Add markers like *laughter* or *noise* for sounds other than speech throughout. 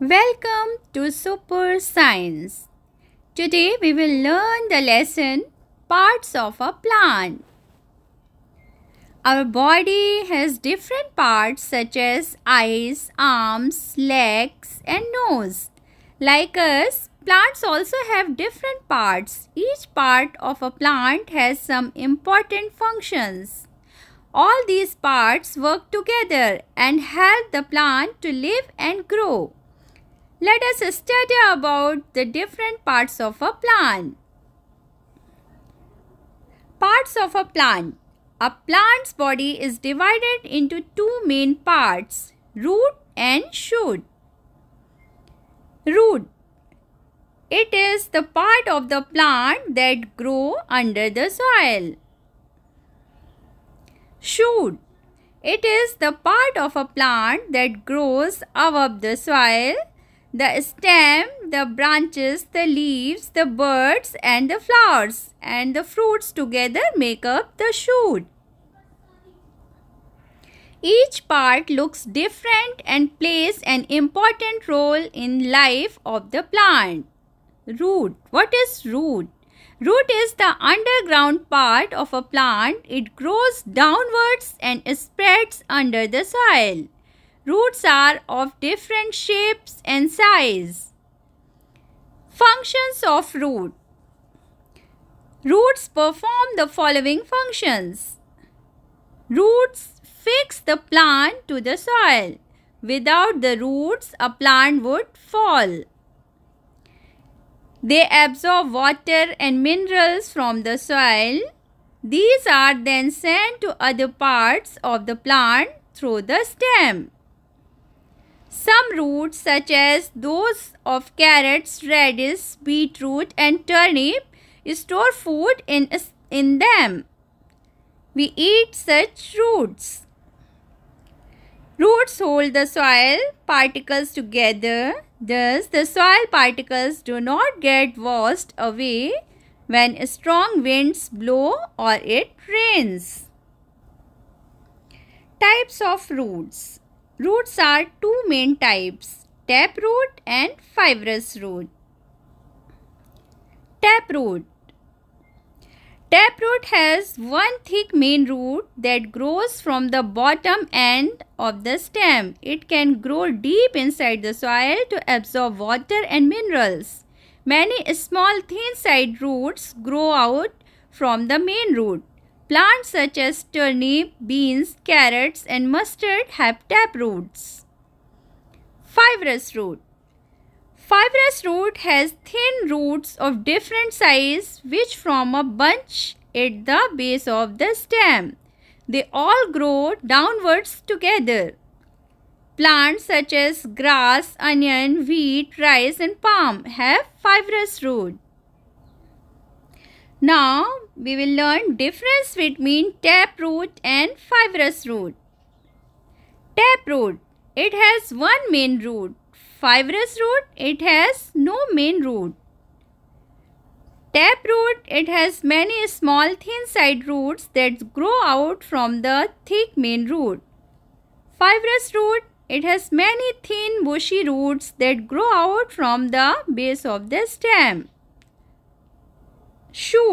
Welcome to Super Science. Today we will learn the lesson Parts of a Plant. Our body has different parts such as eyes, arms, legs and nose. Like us, plants also have different parts. Each part of a plant has some important functions. All these parts work together and help the plant to live and grow. Let us study about the different parts of a plant. Parts of a plant. A plant's body is divided into two main parts, root and shoot. Root. It is the part of the plant that grow under the soil. Shoot. It is the part of a plant that grows above the soil the stem, the branches, the leaves, the birds and the flowers and the fruits together make up the shoot. Each part looks different and plays an important role in life of the plant. Root. What is root? Root is the underground part of a plant. It grows downwards and spreads under the soil. Roots are of different shapes and size. Functions of root. Roots perform the following functions. Roots fix the plant to the soil. Without the roots, a plant would fall. They absorb water and minerals from the soil. These are then sent to other parts of the plant through the stem. Some roots such as those of carrots, radish, beetroot and turnip store food in, in them. We eat such roots. Roots hold the soil particles together. Thus, the soil particles do not get washed away when strong winds blow or it rains. Types of roots Roots are two main types, tap and fibrous root. Tap Taproot Tap root has one thick main root that grows from the bottom end of the stem. It can grow deep inside the soil to absorb water and minerals. Many small thin side roots grow out from the main root. Plants such as turnip, beans, carrots and mustard have tap roots. Fibrous root Fibrous root has thin roots of different size which form a bunch at the base of the stem. They all grow downwards together. Plants such as grass, onion, wheat, rice and palm have fibrous root. Now we will learn difference between tap root and fibrous root. Tap root it has one main root. Fibrous root, it has no main root. Tap root it has many small thin side roots that grow out from the thick main root. Fibrous root, it has many thin bushy roots that grow out from the base of the stem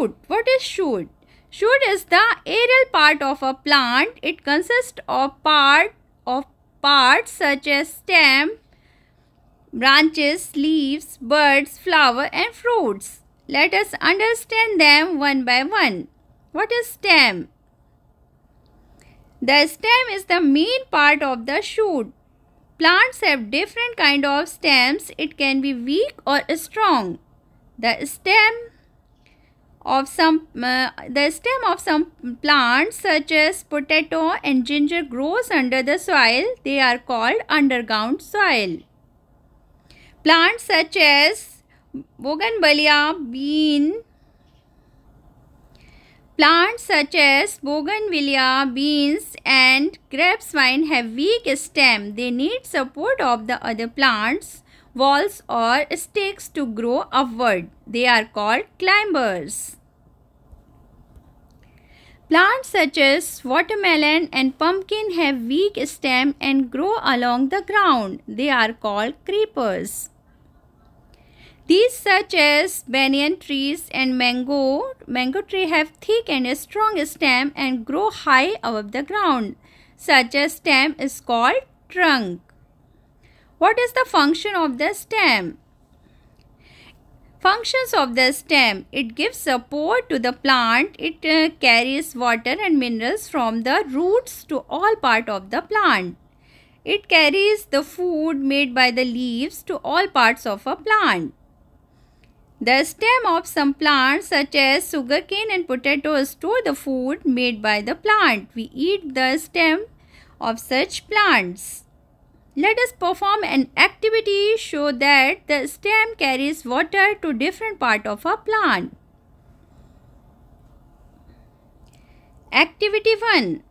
shoot? What is shoot? Shoot is the aerial part of a plant. It consists of part of parts such as stem, branches, leaves, buds, flower and fruits. Let us understand them one by one. What is stem? The stem is the main part of the shoot. Plants have different kind of stems. It can be weak or strong. The stem of some uh, the stem of some plants such as potato and ginger grows under the soil they are called underground soil plants such as bougainvillea bean plants such as bougainvillea beans and grapevine have weak stem they need support of the other plants walls or stakes to grow upward. They are called climbers. Plants such as watermelon and pumpkin have weak stem and grow along the ground. They are called creepers. These such as banyan trees and mango, mango tree have thick and strong stem and grow high above the ground. Such a stem is called trunk. What is the function of the stem? Functions of the stem. It gives support to the plant. It uh, carries water and minerals from the roots to all part of the plant. It carries the food made by the leaves to all parts of a plant. The stem of some plants such as sugarcane and potatoes store the food made by the plant. We eat the stem of such plants. Let us perform an activity show that the stem carries water to different part of a plant. Activity 1.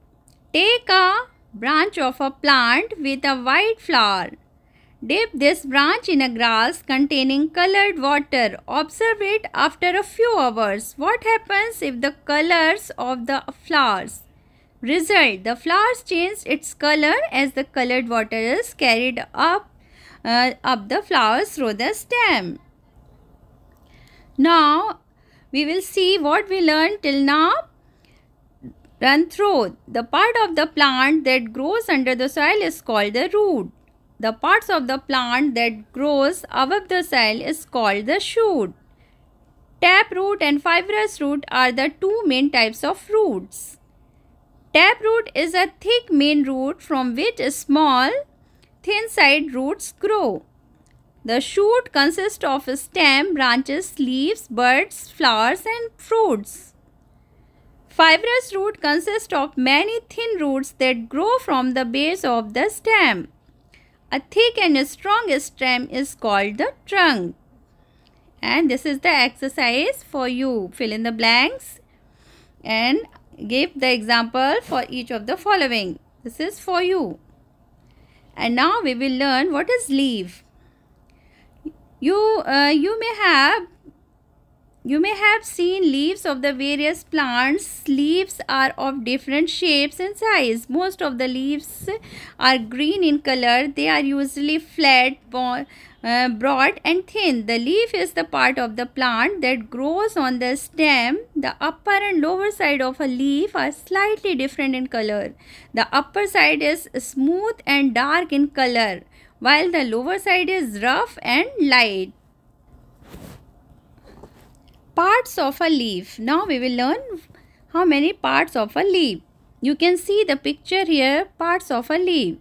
Take a branch of a plant with a white flower. Dip this branch in a grass containing colored water. Observe it after a few hours. What happens if the colors of the flowers Result The flowers change its color as the colored water is carried up, uh, up the flowers through the stem. Now we will see what we learned till now. Run through. The part of the plant that grows under the soil is called the root. The parts of the plant that grows above the soil is called the shoot. Taproot and fibrous root are the two main types of roots. Taproot is a thick main root from which small thin side roots grow. The shoot consists of stem, branches, leaves, buds, flowers and fruits. Fibrous root consists of many thin roots that grow from the base of the stem. A thick and strong stem is called the trunk. And this is the exercise for you. Fill in the blanks. And give the example for each of the following. This is for you. And now we will learn what is leave. You, uh, you may have you may have seen leaves of the various plants. Leaves are of different shapes and size. Most of the leaves are green in color. They are usually flat, uh, broad and thin. The leaf is the part of the plant that grows on the stem. The upper and lower side of a leaf are slightly different in color. The upper side is smooth and dark in color while the lower side is rough and light. Parts of a leaf. Now we will learn how many parts of a leaf. You can see the picture here parts of a leaf.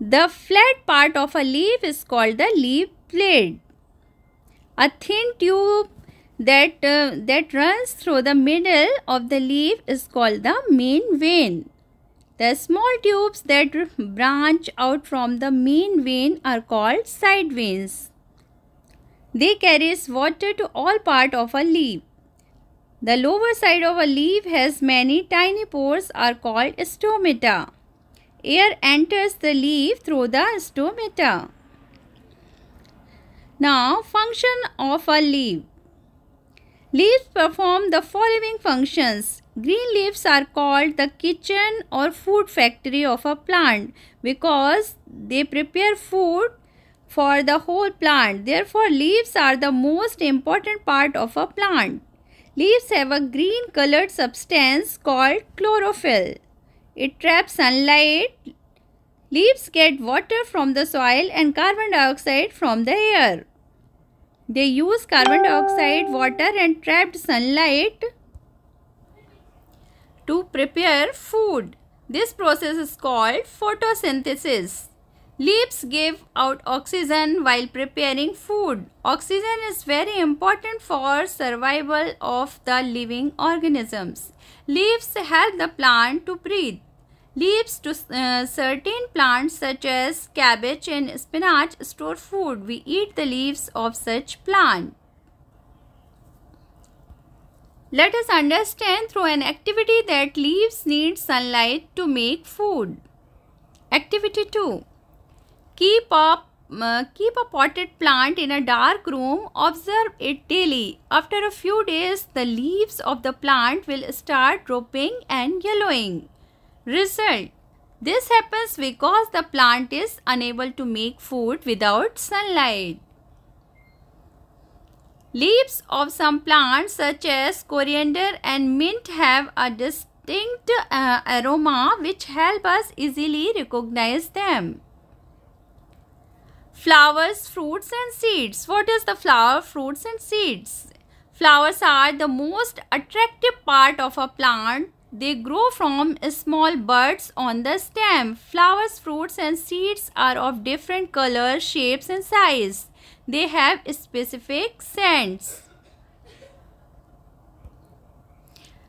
The flat part of a leaf is called the leaf blade. A thin tube that, uh, that runs through the middle of the leaf is called the main vein. The small tubes that branch out from the main vein are called side veins. They carry water to all part of a leaf. The lower side of a leaf has many tiny pores are called stomata. Air enters the leaf through the stomata. Now, function of a leaf. Leaves perform the following functions. Green leaves are called the kitchen or food factory of a plant because they prepare food for the whole plant. Therefore, leaves are the most important part of a plant. Leaves have a green colored substance called chlorophyll. It traps sunlight. Leaves get water from the soil and carbon dioxide from the air. They use carbon dioxide, water and trapped sunlight to prepare food. This process is called photosynthesis. Leaves give out oxygen while preparing food. Oxygen is very important for survival of the living organisms. Leaves help the plant to breathe. Leaves to uh, certain plants such as cabbage and spinach store food. We eat the leaves of such plant. Let us understand through an activity that leaves need sunlight to make food. Activity 2. Keep a uh, keep a potted plant in a dark room observe it daily after a few days the leaves of the plant will start dropping and yellowing result. This happens because the plant is unable to make food without sunlight. Leaves of some plants such as coriander and mint have a distinct uh, aroma which help us easily recognize them. Flowers, fruits and seeds. What is the flower, fruits and seeds? Flowers are the most attractive part of a plant they grow from small buds on the stem. Flowers, fruits and seeds are of different colors, shapes and size. They have specific scents.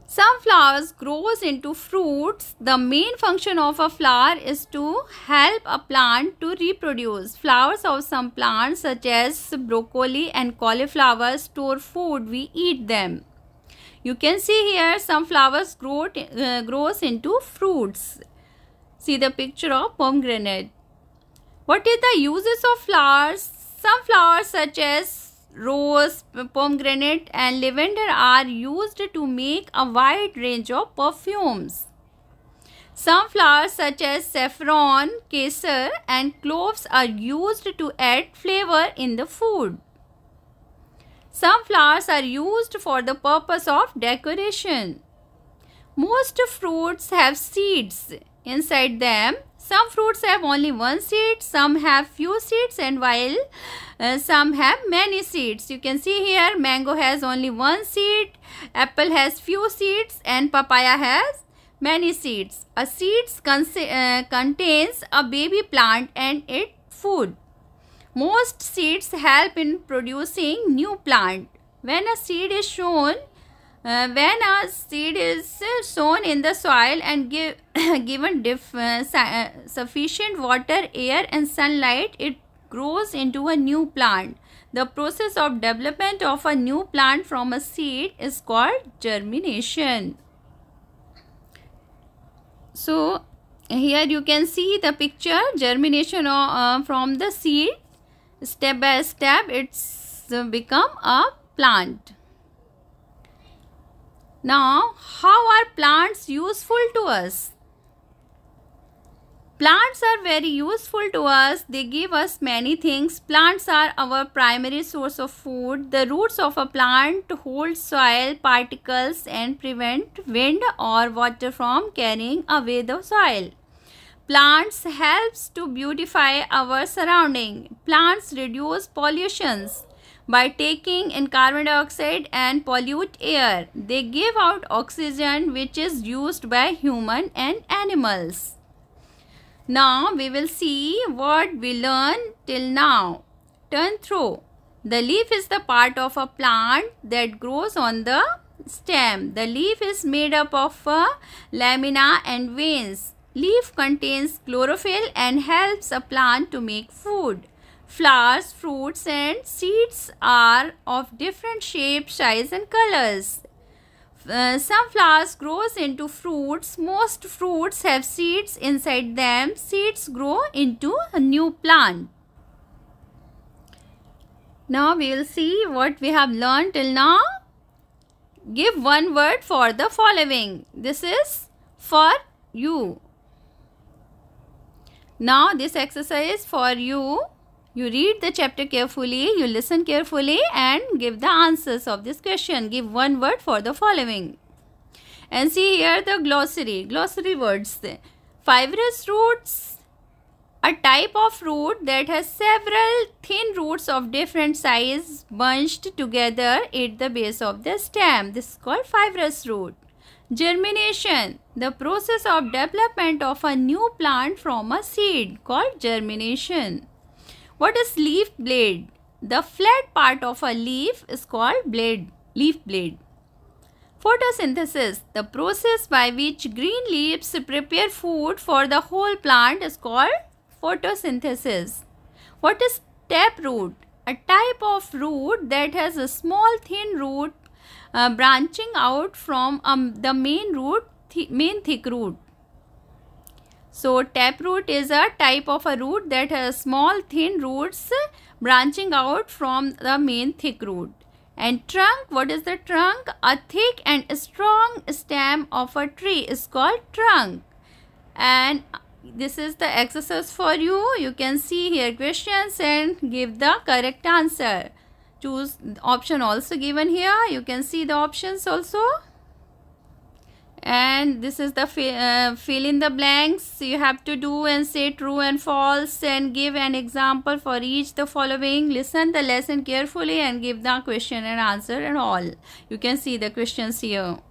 Some flowers grows into fruits. The main function of a flower is to help a plant to reproduce. Flowers of some plants such as broccoli and cauliflower store food. We eat them. You can see here some flowers grow uh, grows into fruits. See the picture of pomegranate. What is the uses of flowers? Some flowers such as rose, pomegranate and lavender are used to make a wide range of perfumes. Some flowers such as saffron, kesar and cloves are used to add flavor in the food. Some flowers are used for the purpose of decoration. Most fruits have seeds inside them. Some fruits have only one seed, some have few seeds and while uh, some have many seeds. You can see here mango has only one seed, apple has few seeds and papaya has many seeds. A seed uh, contains a baby plant and its food. Most seeds help in producing new plant. When a seed is shown, uh, when a seed is sown in the soil and give, *coughs* given diff, uh, uh, sufficient water, air and sunlight, it grows into a new plant. The process of development of a new plant from a seed is called germination. So, here you can see the picture germination of, uh, from the seed step by step it's uh, become a plant. Now, how are plants useful to us? Plants are very useful to us. They give us many things. Plants are our primary source of food. The roots of a plant hold soil particles and prevent wind or water from carrying away the soil. Plants helps to beautify our surrounding. Plants reduce pollutions by taking in carbon dioxide and pollute air. They give out oxygen which is used by human and animals. Now we will see what we learn till now. Turn through. The leaf is the part of a plant that grows on the stem. The leaf is made up of uh, lamina and veins. Leaf contains chlorophyll and helps a plant to make food. Flowers, fruits and seeds are of different shapes, size and colors. Uh, some flowers grows into fruits. Most fruits have seeds inside them. Seeds grow into a new plant. Now we will see what we have learned till now. Give one word for the following. This is for you. Now this exercise for you, you read the chapter carefully, you listen carefully and give the answers of this question. Give one word for the following. And see here the glossary, glossary words. Fibrous roots, a type of root that has several thin roots of different size bunched together at the base of the stem. This is called fibrous root. Germination The process of development of a new plant from a seed called germination. What is leaf blade? The flat part of a leaf is called blade, leaf blade. Photosynthesis The process by which green leaves prepare food for the whole plant is called photosynthesis. What is taproot? A type of root that has a small thin root uh, branching out from um, the main root, th main thick root. So taproot is a type of a root that has small thin roots branching out from the main thick root. And trunk, what is the trunk? A thick and strong stem of a tree is called trunk. And this is the exercise for you. You can see here questions and give the correct answer choose option also given here you can see the options also and this is the uh, fill in the blanks you have to do and say true and false and give an example for each the following listen the lesson carefully and give the question and answer and all you can see the questions here